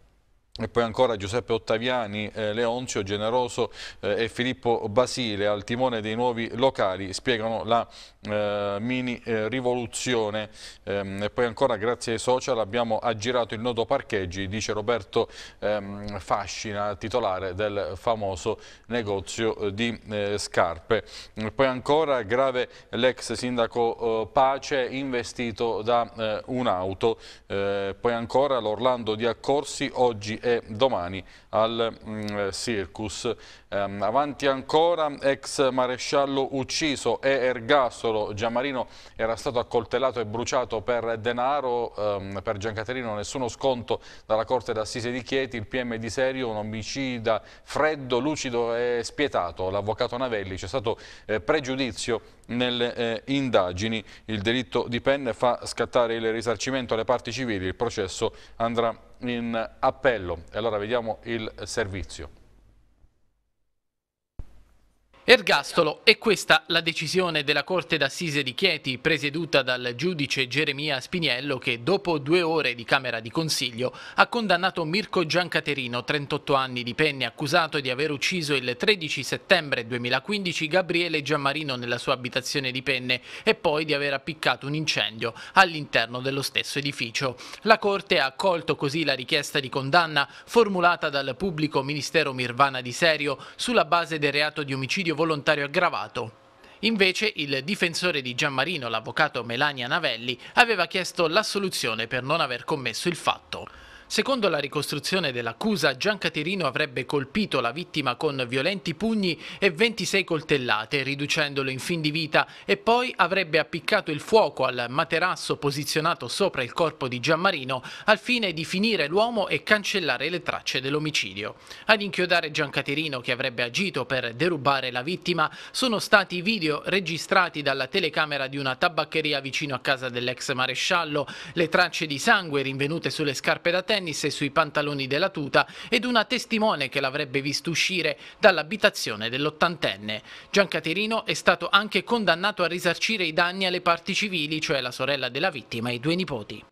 E poi ancora Giuseppe Ottaviani, eh, Leonzio Generoso eh, e Filippo Basile al timone dei nuovi locali spiegano la eh, mini eh, rivoluzione. Ehm, e poi ancora grazie ai social abbiamo aggirato il nodo parcheggi, dice Roberto ehm, Fascina, titolare del famoso negozio eh, di eh, scarpe. E poi ancora grave l'ex sindaco Pace investito da un'auto. poi ancora l'Orlando di Accorsi oggi e domani al mm, eh, Circus Ehm, avanti ancora, ex maresciallo ucciso e ergastolo, Giammarino era stato accoltellato e bruciato per denaro, ehm, per Giancaterino nessuno sconto dalla Corte d'Assise di Chieti, il PM di Serio, un omicida freddo, lucido e spietato, l'avvocato Navelli, c'è stato eh, pregiudizio nelle eh, indagini, il delitto di penne fa scattare il risarcimento alle parti civili, il processo andrà in appello. E allora vediamo il servizio.
Ergastolo, è questa la decisione della Corte d'Assise di Chieti, presieduta dal giudice Geremia Spiniello, che dopo due ore di Camera di Consiglio ha condannato Mirko Giancaterino, 38 anni di penne, accusato di aver ucciso il 13 settembre 2015 Gabriele Giammarino nella sua abitazione di penne e poi di aver appiccato un incendio all'interno dello stesso edificio. La Corte ha accolto così la richiesta di condanna formulata dal pubblico ministero Mirvana di Serio sulla base del reato di omicidio omicidio volontario aggravato. Invece il difensore di Gianmarino, l'avvocato Melania Navelli, aveva chiesto l'assoluzione per non aver commesso il fatto. Secondo la ricostruzione dell'accusa, Gian Caterino avrebbe colpito la vittima con violenti pugni e 26 coltellate, riducendolo in fin di vita e poi avrebbe appiccato il fuoco al materasso posizionato sopra il corpo di Gianmarino al fine di finire l'uomo e cancellare le tracce dell'omicidio. Ad inchiodare Gian Caterino, che avrebbe agito per derubare la vittima, sono stati i video registrati dalla telecamera di una tabaccheria vicino a casa dell'ex maresciallo, le tracce di sangue rinvenute sulle scarpe da tennis tennis e sui pantaloni della tuta ed una testimone che l'avrebbe visto uscire dall'abitazione dell'ottantenne. Giancaterino è stato anche condannato a risarcire i danni alle parti civili, cioè la sorella della vittima e i due nipoti.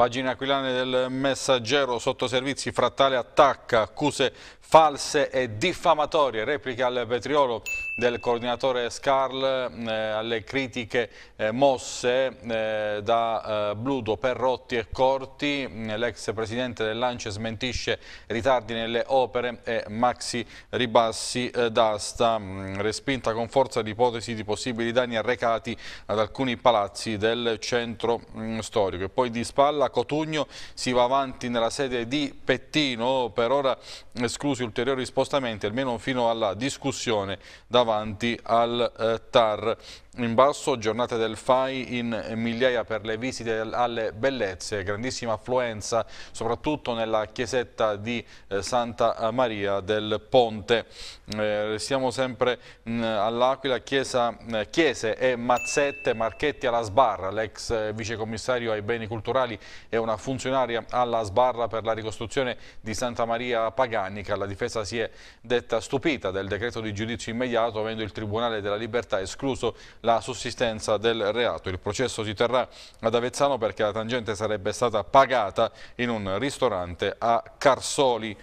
Pagina aquilane del messaggero sottoservizi frattale attacca, accuse false e diffamatorie, replica al Petriolo del coordinatore Scarl eh, alle critiche eh, mosse eh, da eh, Bludo, Perrotti e Corti, mm, l'ex presidente del dell'Ance smentisce ritardi nelle opere e maxi ribassi eh, d'asta, mm, respinta con forza l'ipotesi di possibili danni arrecati ad alcuni palazzi del centro mh, mm, storico e poi di spalla Cotugno si va avanti nella sede di Pettino, per ora esclusi ulteriori spostamenti, almeno fino alla discussione davanti al eh, TAR. In basso giornate del FAI in migliaia per le visite alle bellezze, grandissima affluenza soprattutto nella chiesetta di eh, Santa Maria del Ponte. Eh, siamo sempre mm, all'Aquila, eh, chiese e mazzette, Marchetti alla sbarra, l'ex eh, vicecommissario ai beni culturali e una funzionaria alla sbarra per la ricostruzione di Santa Maria Paganica. La difesa si è detta stupita del decreto di giudizio immediato avendo il Tribunale della Libertà escluso la sussistenza del reato. Il processo si terrà ad Avezzano perché la tangente sarebbe stata pagata in un ristorante a Carsoli.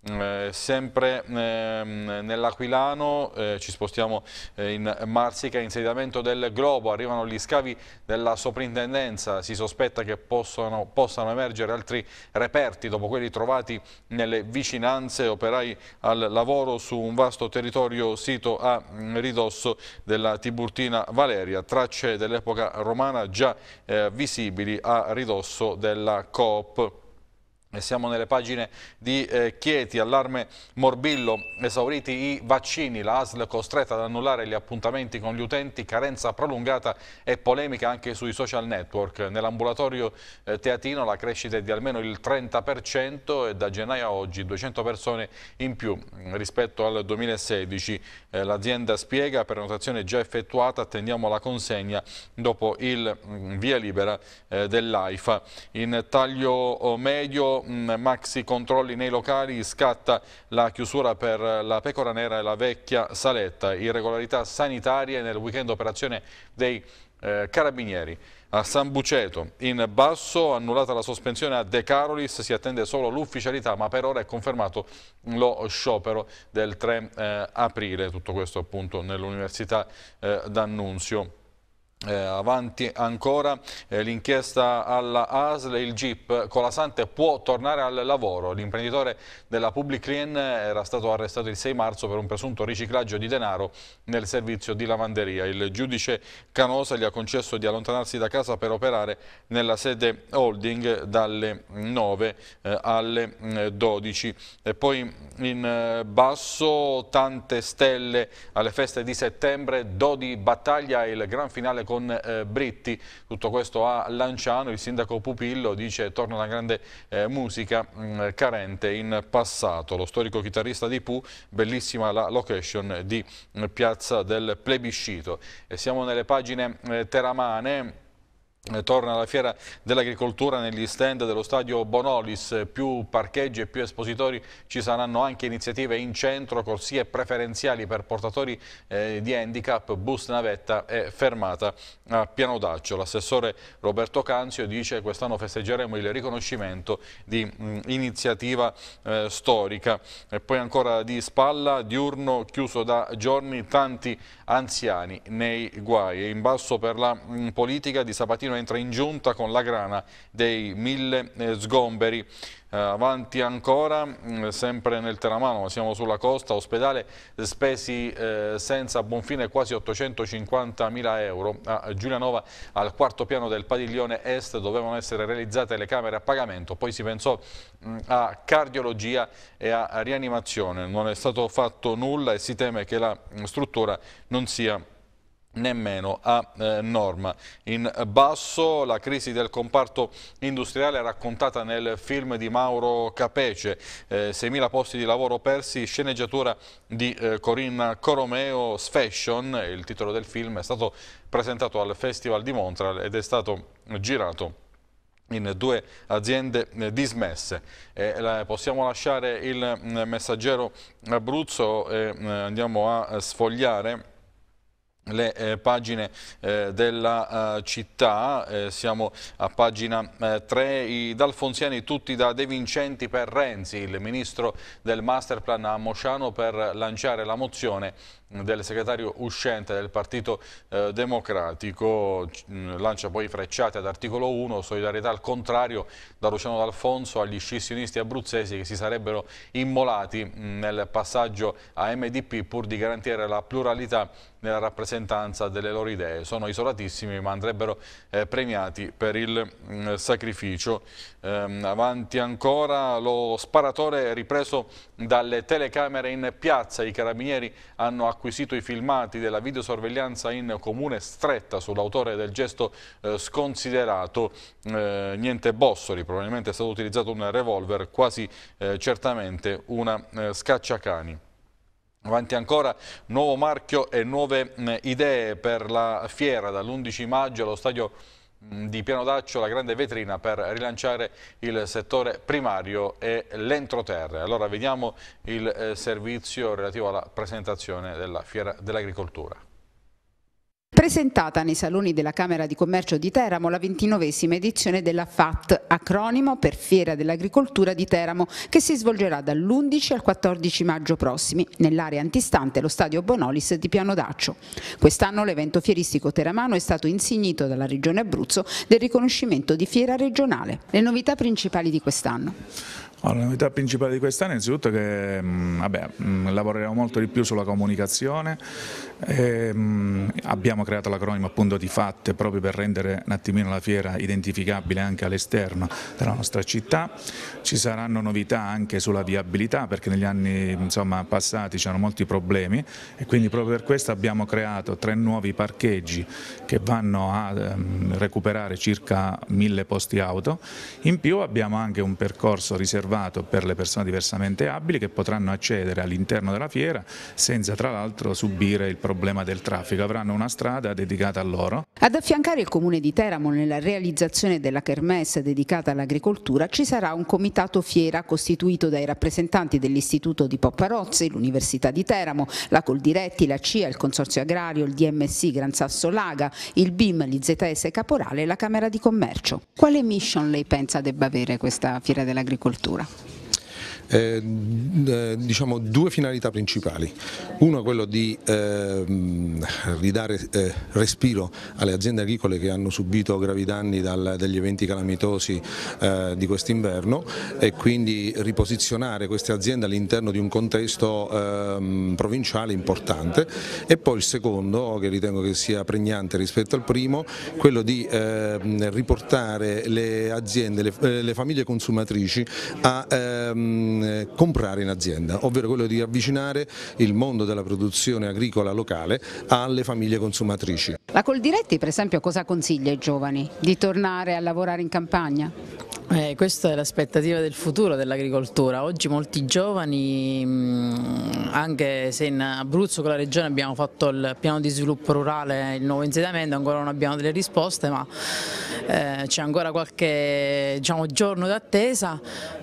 Eh, sempre ehm, nell'Aquilano eh, ci spostiamo eh, in Marsica, insediamento del globo, arrivano gli scavi della soprintendenza, si sospetta che possano, possano emergere altri reperti dopo quelli trovati nelle vicinanze, operai al lavoro su un vasto territorio sito a mm, ridosso della Tiburtina Valeria, tracce dell'epoca romana già eh, visibili a ridosso della Coop. E siamo nelle pagine di eh, Chieti, allarme morbillo, esauriti i vaccini, la ASL costretta ad annullare gli appuntamenti con gli utenti, carenza prolungata e polemica anche sui social network. Nell'ambulatorio eh, teatino la crescita è di almeno il 30% e da gennaio a oggi 200 persone in più rispetto al 2016. Eh, L'azienda spiega prenotazione già effettuata, attendiamo la consegna dopo il mh, mm, via libera eh, dell'AIFA. In taglio oh, medio maxi controlli nei locali scatta la chiusura per la Pecora Nera e la vecchia Saletta. Irregolarità sanitarie nel weekend operazione dei eh, Carabinieri. A San Buceto, in basso, annullata la sospensione a De Carolis, si attende solo l'ufficialità, ma per ora è confermato lo sciopero del 3 eh, aprile, tutto questo appunto nell'Università eh, d'Annunzio. Eh, avanti ancora eh, l'inchiesta alla ASL, il GIP Colasante può tornare al lavoro. L'imprenditore della Publiclien era stato arrestato il 6 marzo per un presunto riciclaggio di denaro nel servizio di lavanderia. Il giudice Canosa gli ha concesso di allontanarsi da casa per operare nella sede holding dalle 9 eh, alle 12. Eh, e poi in eh, basso tante stelle alle feste di settembre, Dodi battaglia il gran finale con eh, Britti. Tutto questo a Lanciano, il sindaco Pupillo dice torna una grande eh, musica mh, mm, carente in passato. Lo storico chitarrista di Pu, bellissima la location di mh, mm, Piazza del Plebiscito. E siamo nelle pagine eh, teramane. Eh, torna la fiera dell'agricoltura negli stand dello stadio Bonolis, più parcheggi e più espositori, ci saranno anche iniziative in centro, corsie preferenziali per portatori eh, di handicap, bus navetta e fermata a piano d'accio. L'assessore Roberto Canzio dice che quest'anno festeggeremo il riconoscimento di mh, iniziativa eh, storica. E poi ancora di spalla, diurno chiuso da giorni, tanti anziani nei guai. in basso per la mh, politica di Sabatino entra in giunta con la grana dei mille eh, sgomberi. Eh, avanti ancora, mm, sempre nel Teramano, siamo sulla costa, ospedale eh, spesi eh, senza buon fine quasi 850 mila euro. A Giulianova al quarto piano del padiglione est dovevano essere realizzate le camere a pagamento, poi si pensò mh, mm, a cardiologia e a rianimazione. Non è stato fatto nulla e si teme che la mm, struttura non sia nemmeno a eh, norma. In basso la crisi del comparto industriale raccontata nel film di Mauro Capece, eh, 6.000 posti di lavoro persi, sceneggiatura di eh, Corinna Coromeo, Sfashion, il titolo del film è stato presentato al Festival di Montreal ed è stato girato in due aziende eh, dismesse. Eh, possiamo lasciare il mm, messaggero Abruzzo e eh, andiamo a eh, sfogliare le eh, pagine eh, della eh, città, eh, siamo a pagina 3, eh, i dalfonsiani tutti da De Vincenti per Renzi, il ministro del masterplan a Mosciano per lanciare la mozione del segretario uscente del Partito eh, Democratico lancia poi frecciate ad articolo 1 solidarietà al contrario da Luciano D'Alfonso agli scissionisti abruzzesi che si sarebbero immolati mh, nel passaggio a MDP pur di garantire la pluralità nella rappresentanza delle loro idee. Sono isolatissimi ma andrebbero eh, premiati per il mh, sacrificio. Ehm, avanti ancora lo sparatore ripreso dalle telecamere in piazza. I carabinieri hanno accolto acquisito i filmati della videosorveglianza in comune stretta sull'autore del gesto eh, sconsiderato. Eh, niente bossoli, probabilmente è stato utilizzato un revolver, quasi eh, certamente una eh, scacciacani. Avanti ancora, nuovo marchio e nuove mm, idee per la fiera dall'11 maggio allo stadio Mm, di Piano d'Accio la grande vetrina per rilanciare il settore primario e l'entroterra. Allora vediamo il eh, servizio relativo alla presentazione della Fiera dell'Agricoltura
presentata nei saloni della Camera di Commercio di Teramo la ventinovesima edizione della FAT, acronimo per Fiera dell'Agricoltura di Teramo, che si svolgerà dall'11 al 14 maggio prossimi nell'area antistante lo stadio Bonolis di Piano Daccio. Quest'anno l'evento fieristico teramano è stato insignito dalla Regione Abruzzo del riconoscimento di fiera regionale. Le novità principali di quest'anno?
Allora, la novità principale di quest'anno è innanzitutto che mm, vabbè, mm, lavoreremo molto
di più sulla comunicazione, e, ehm, abbiamo creato l'acronimo appunto di fatte proprio per rendere un attimino la fiera identificabile anche all'esterno della nostra città.
Ci saranno novità anche sulla viabilità perché negli anni insomma, passati c'erano molti problemi e quindi proprio per questo abbiamo creato tre nuovi parcheggi che vanno
a ehm, recuperare circa mille posti auto. In più abbiamo anche un percorso riservato per le persone diversamente abili che potranno accedere all'interno della fiera senza tra l'altro subire il problema problema del traffico, avranno una strada dedicata a loro.
Ad affiancare il comune di Teramo nella realizzazione della kermesse dedicata all'agricoltura ci sarà un comitato fiera costituito dai rappresentanti dell'Istituto di Popparozzi, l'Università di Teramo, la Coldiretti, la CIA, il Consorzio Agrario, il DMC Gran Sasso Laga, il BIM, l'IZS Caporale e la Camera di Commercio. Quale mission lei pensa debba avere questa fiera dell'agricoltura?
Eh, eh, diciamo due finalità principali. Uno è quello di eh, ridare eh, respiro alle aziende agricole che hanno subito gravi danni dal, dagli eventi calamitosi eh, di quest'inverno e quindi riposizionare queste aziende all'interno di un contesto ehm, provinciale importante e poi il secondo, che ritengo che sia pregnante rispetto al primo, quello di ehm, riportare le aziende, le, eh, le famiglie consumatrici a ehm, Mm, eh, comprare in azienda, ovvero quello di avvicinare il mondo della produzione agricola locale alle famiglie consumatrici.
La Coldiretti per esempio cosa consiglia ai giovani? Di tornare a lavorare in campagna? Eh, questa è l'aspettativa del futuro dell'agricoltura. Oggi molti giovani, mm, anche se in Abruzzo con la regione abbiamo fatto il piano di sviluppo rurale, il nuovo insediamento, ancora non abbiamo delle risposte, ma eh, c'è ancora qualche diciamo, giorno d'attesa.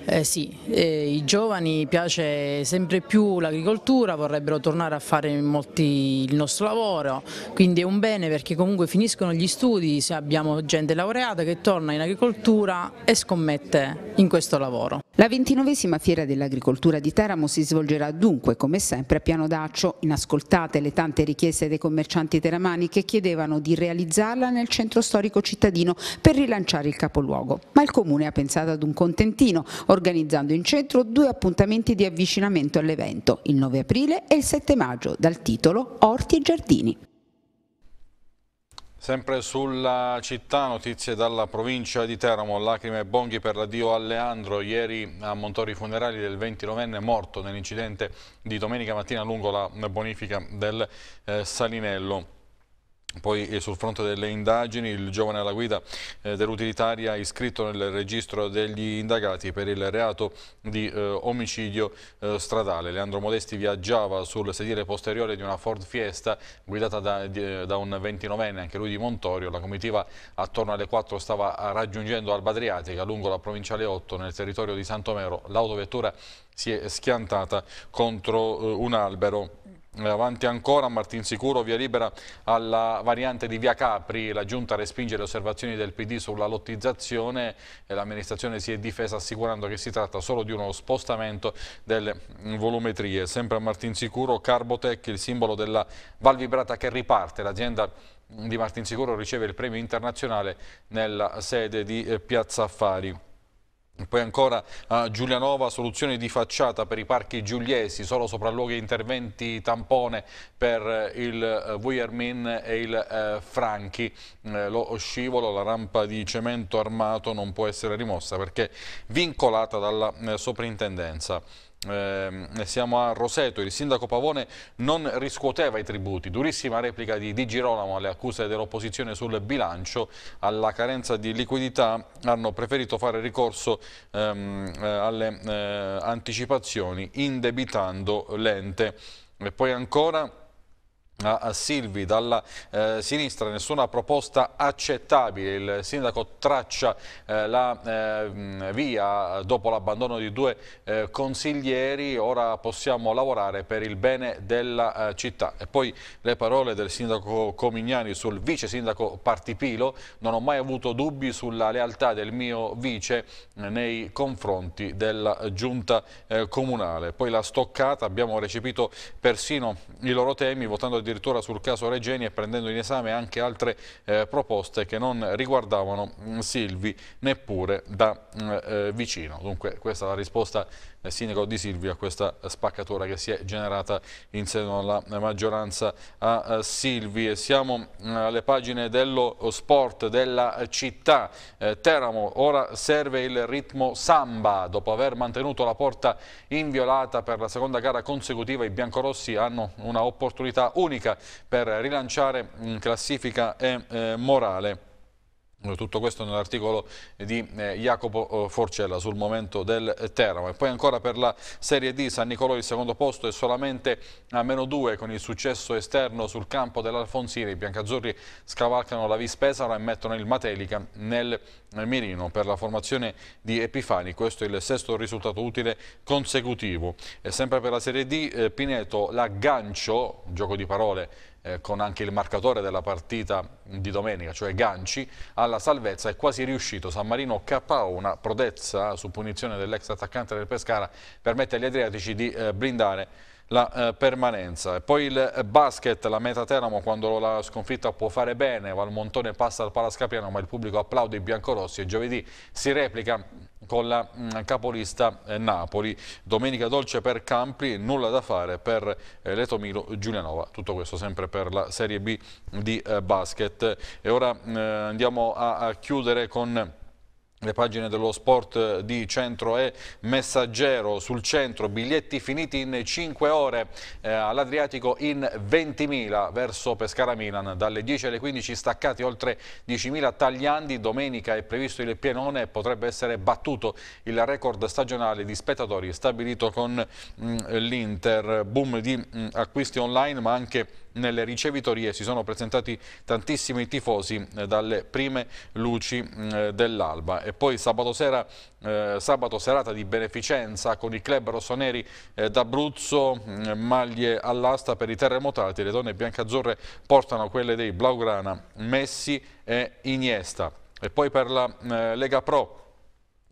Eh, sì, eh, i giovani piace sempre più l'agricoltura, vorrebbero tornare a fare molti il nostro lavoro, quindi è un bene perché comunque finiscono gli studi, se abbiamo gente laureata che torna in agricoltura e scompare commette in questo lavoro. La ventinovesima fiera dell'agricoltura di Teramo si svolgerà dunque come sempre a Piano d'Accio, inascoltate le tante richieste dei commercianti teramani che chiedevano di realizzarla nel centro storico cittadino per rilanciare il capoluogo. Ma il comune ha pensato ad un contentino, organizzando in centro due appuntamenti di avvicinamento all'evento, il 9 aprile e il 7 maggio, dal titolo Orti e Giardini.
Sempre sulla città, notizie dalla provincia di Teramo, lacrime e bonghi per l'addio a Leandro. Ieri a Montori funerali del 29enne morto nell'incidente di domenica mattina lungo la bonifica del eh, Salinello. Poi eh, sul fronte delle indagini il giovane alla guida eh, dell'utilitaria iscritto nel registro degli indagati per il reato di eh, omicidio eh, stradale. Leandro Modesti viaggiava sul sedile posteriore di una Ford Fiesta guidata da, di, eh, da un 29enne, anche lui di Montorio. La comitiva attorno alle 4 stava raggiungendo Alba Adriatica lungo la provinciale 8 nel territorio di Santomero. L'autovettura si è schiantata contro eh, un albero eh, avanti ancora Martin Sicuro, via libera alla variante di Via Capri, la Giunta respinge le osservazioni del PD sulla lottizzazione e l'amministrazione si è difesa assicurando che si tratta solo di uno spostamento delle volumetrie. Sempre a Martin Sicuro, Carbotec, il simbolo della Val Vibrata che riparte, l'azienda di Martin Sicuro riceve il premio internazionale nella sede di eh, Piazza Affari. Poi ancora a Giulianova, soluzioni di facciata per i parchi giuliesi, solo sopralluoghi e interventi tampone per eh, il eh, Vuillermin e il eh, Franchi. Lo scivolo, la rampa di cemento armato non può essere rimossa perché vincolata dalla soprintendenza eh, siamo a Roseto, il sindaco Pavone non riscuoteva i tributi, durissima replica di Di Girolamo alle accuse dell'opposizione sul bilancio, alla carenza di liquidità hanno preferito fare ricorso ehm, eh, alle eh, anticipazioni indebitando l'ente. E poi ancora a Silvi dalla eh, sinistra nessuna proposta accettabile il sindaco traccia eh, la eh, via dopo l'abbandono di due eh, consiglieri ora possiamo lavorare per il bene della eh, città e poi le parole del sindaco Comignani sul vice sindaco Partipilo non ho mai avuto dubbi sulla lealtà del mio vice eh, nei confronti della giunta comunale poi la stoccata abbiamo recepito persino i loro temi votando addirittura sul caso Regeni e prendendo in esame anche altre eh, proposte che non riguardavano mm, Silvi neppure da mm, eh, vicino. Dunque questa è la risposta eh, sindaco di Silvia, questa spaccatura che si è generata in seno alla maggioranza a eh, Silvi. Siamo mm, alle pagine dello sport della città. Eh, Teramo ora serve il ritmo samba. Dopo aver mantenuto la porta inviolata per la seconda gara consecutiva, i biancorossi hanno un'opportunità unica per rilanciare mm, classifica e morale. Tutto questo nell'articolo di eh, Jacopo eh, Forcella sul momento del Teramo. E poi ancora per la Serie D San Nicolò il secondo posto è solamente a meno 2 con il successo esterno sul campo dell'Alfonsini. I biancazzurri scavalcano la Vispesaro e mettono il Matelica nel mirino. Per la formazione di Epifani questo è il sesto risultato utile consecutivo. E sempre per la Serie D eh, Pineto l'aggancio, gioco di parole, eh, con anche il marcatore della partita di domenica, cioè Ganci, alla salvezza è quasi riuscito. San Marino KO, una prodezza su punizione dell'ex attaccante del Pescara, permette agli Adriatici di eh, blindare la eh, permanenza. E poi il eh, basket, la meta Teramo quando la sconfitta può fare bene, Valmontone passa al Palascapiano ma il pubblico applaude i biancorossi e giovedì si replica con la mh, mm, capolista eh, Napoli. Domenica dolce per Campri, nulla da fare per eh, Leto Giulianova. Tutto questo sempre per la Serie B di eh, basket. E ora mm, andiamo a, a chiudere con le pagine dello sport di Centro e Messaggero sul centro, biglietti finiti in 5 ore eh, all'Adriatico in 20.000 verso Pescara-Milan, dalle 10 alle 15 staccati oltre 10.000 tagliandi, domenica è previsto il pienone e potrebbe essere battuto il record stagionale di spettatori stabilito con mm, l'Inter, boom di mh, mm, acquisti online ma anche nelle ricevitorie si sono presentati tantissimi tifosi eh, dalle prime luci mm, dell'alba e poi sabato sera eh, sabato serata di beneficenza con i club rossoneri eh, d'Abruzzo, mm, maglie all'asta per i terremotati, le donne biancazzurre portano quelle dei Blaugrana, Messi e Iniesta. E poi per la Lega Pro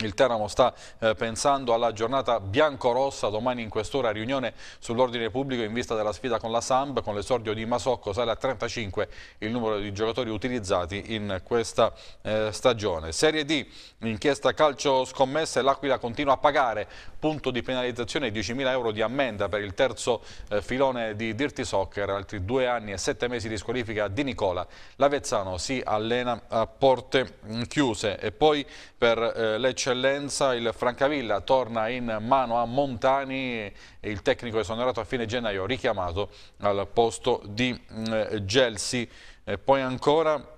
il Teramo sta eh, pensando alla giornata bianco-rossa, domani in quest'ora riunione sull'ordine pubblico in vista della sfida con la Samb, con l'esordio di Masocco sale a 35 il numero di giocatori utilizzati in questa eh, stagione. Serie D, inchiesta calcio scommesse, l'Aquila continua a pagare, punto di penalizzazione 10.000 euro di ammenda per il terzo eh, filone di Dirty Soccer, altri due anni e sette mesi di squalifica di Nicola. L'Avezzano si allena a porte mm, chiuse e poi per eh, Lecce eccellenza, il Francavilla torna in mano a Montani, il tecnico esonerato a fine gennaio richiamato al posto di mm, eh, Gelsi. E poi ancora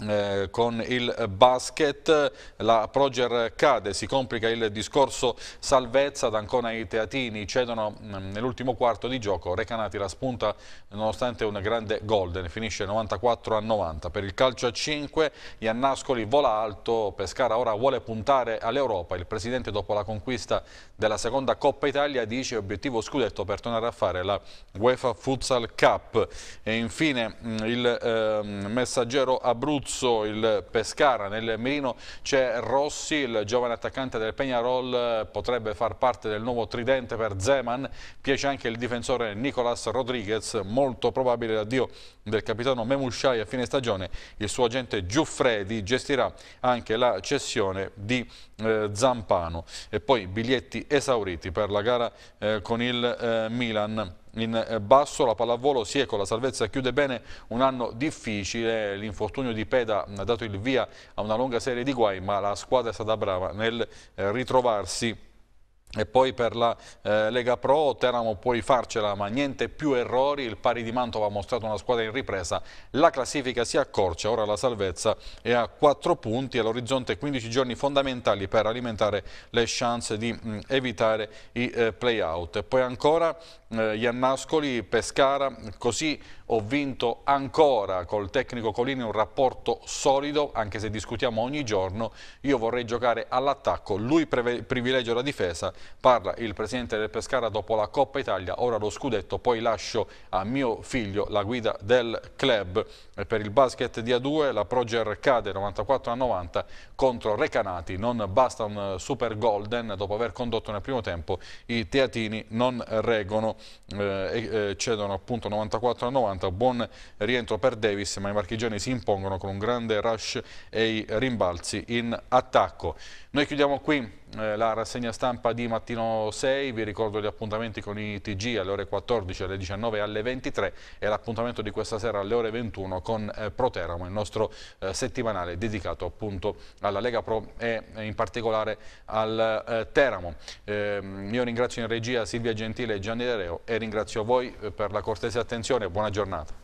eh, con il basket la Proger cade, si complica il discorso salvezza ad Ancona e i Teatini cedono mm, nell'ultimo quarto di gioco Recanati la spunta nonostante un grande golden, finisce 94 a 90 per il calcio a 5 Iannascoli vola alto Pescara ora vuole puntare all'Europa il presidente dopo la conquista della seconda Coppa Italia dice obiettivo scudetto per tornare a fare la UEFA Futsal Cup e infine mm, il eh, messaggero Abruzzo Abruzzo, il Pescara, nel mirino c'è Rossi, il giovane attaccante del Peñarol potrebbe far parte del nuovo tridente per Zeman, piace anche il difensore Nicolas Rodriguez, molto probabile l'addio del capitano Memusciai a fine stagione, il suo agente Giuffredi gestirà anche la cessione di eh, Zampano e poi biglietti esauriti per la gara eh, con il eh, Milan in eh, basso, la pallavolo si è con la salvezza chiude bene un anno difficile, l'infortunio di Peda ha dato il via a una lunga serie di guai, ma la squadra è stata brava nel eh, ritrovarsi e poi per la eh, Lega Pro Teramo puoi farcela ma niente più errori, il pari di Mantova ha mostrato una squadra in ripresa, la classifica si accorcia, ora la salvezza è a 4 punti, all'orizzonte 15 giorni fondamentali per alimentare le chance di mh, mm, evitare i eh, play E poi ancora eh, Iannascoli, Pescara, così ho vinto ancora col tecnico Colini un rapporto solido, anche se discutiamo ogni giorno, io vorrei giocare all'attacco, lui privilegia la difesa Parla il presidente del Pescara dopo la Coppa Italia, ora lo scudetto, poi lascio a mio figlio la guida del club. per il basket di A2 la Proger cade 94 a 90 contro Recanati. Non basta un super golden dopo aver condotto nel primo tempo. I teatini non reggono eh, eh cedono appunto 94 a 90. Buon rientro per Davis, ma i marchigiani si impongono con un grande rush e i rimbalzi in attacco. Noi chiudiamo qui eh, la rassegna stampa di mattino 6, vi ricordo gli appuntamenti con i TG alle ore 14, alle 19 e alle 23 e l'appuntamento di questa sera alle ore 21 con eh, Proteramo, il nostro eh, settimanale dedicato appunto alla Lega Pro e eh, in particolare al eh, Teramo. Ehm, io ringrazio in regia Silvia Gentile e Gianni Dereo e ringrazio voi eh, per la cortese attenzione e buona giornata.